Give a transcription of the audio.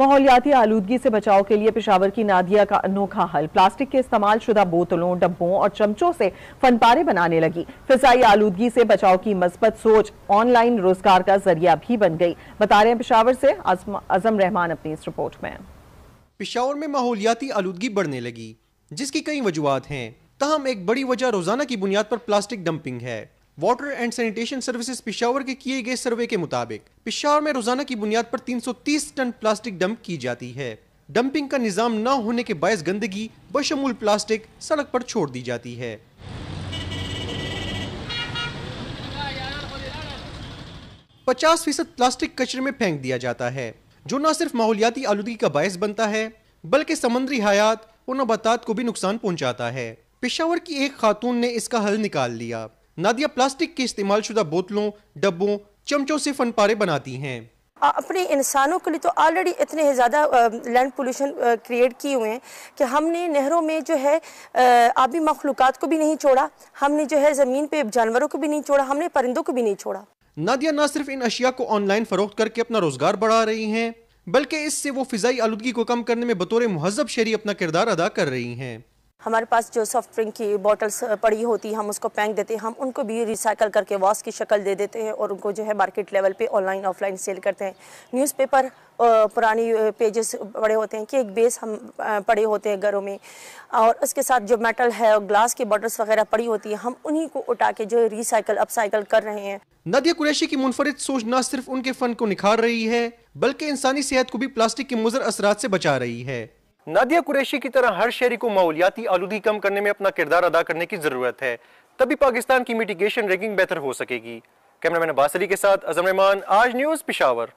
माहौलियाती आलूदगी से बचाव के लिए पिशावर की नादिया का अनोखा हल प्लास्टिक के इस्तेमाल शुदा बोतलों डब्बों और चमचों से फनपारे बनाने लगी फिजाई आलूदगी से बचाव की मजबत सोच ऑनलाइन रोजगार का जरिया भी बन गई बता रहे हैं पिशावर से अजम रहमान अपनी इस रिपोर्ट में पिशावर में माहौलियाती आलूदगी बढ़ने लगी जिसकी कई वजुहत हैं तहम एक बड़ी वजह रोजाना की बुनियाद पर प्लास्टिक डंपिंग है water and sanitation services Peshawar के किए गए सर्वे के मुताबिक पिशावर में रोजाना की बुनियाद पर 330 टन प्लास्टिक डंप की जाती है डंपिंग का निज़ाम न होने के बायस गंदगी बशमूल प्लास्टिक सड़क पर छोड़ दी जाती है पचास फीसद प्लास्टिक कचरे में फेंक दिया जाता है जो न सिर्फ माहौलियाती आलूदगी का बायस बनता है बल्कि समुद्री हयात और नबातात को भी नुकसान पहुंचाता है पेशावर की एक खातून ने इसका हल निकाल लिया नादिया प्लास्टिक के इस्तेमाल शुदा बोतलों डब्बों चमचों से फनपारे बनाती हैं अपने इंसानों के लिए तो ऑलरेडी इतने ज़्यादा लैंड पोल्यूशन क्रिएट किए हुए हैं कि हमने नहरों में जो है आबी मखलूक को भी नहीं छोड़ा हमने जो है ज़मीन पे जानवरों को भी नहीं छोड़ा हमने परिंदों को भी नहीं छोड़ा नादिया ना सिर्फ इन अशिया को ऑनलाइन फ़रोख्त करके अपना रोज़गार बढ़ा रही हैं बल्कि इससे वो फ़िज़ाई आलूगी को कम करने में बतौर महजब शहरी अपना किरदार अदा कर रही हैं हमारे पास जो सॉफ्ट ड्रिंक की बॉटल्स पड़ी होती है हम उसको पैंक देते हैं हम उनको भी रिसाइकल करके वॉश की शक्ल दे देते हैं और उनको जो है मार्केट लेवल पे ऑनलाइन ऑफलाइन सेल करते हैं न्यूज़पेपर पुरानी पेजेस पड़े होते हैं कि एक बेस हम पड़े होते हैं घरों में और उसके साथ जो मेटल है और ग्लास की बॉटल्स वगैरह पड़ी होती है हम उन्हीं को उठा के जो रिसाइकल अपसाइकल कर रहे हैं नदिया कुरैशी की मुनफरद सोच न सिर्फ उनके फन को निखार रही है बल्कि इंसानी सेहत को भी प्लास्टिक के मुजर असरा से बचा रही है नादिया कुरैशी की तरह हर शहरी को माहौलियाती आलूगी कम करने में अपना किरदार अदा करने की ज़रूरत है तभी पाकिस्तान की मिटिगेशन रैंकिंग बेहतर हो सकेगी कैमरामैन बासरी के साथ अजम रहमान आज न्यूज़ पिशावर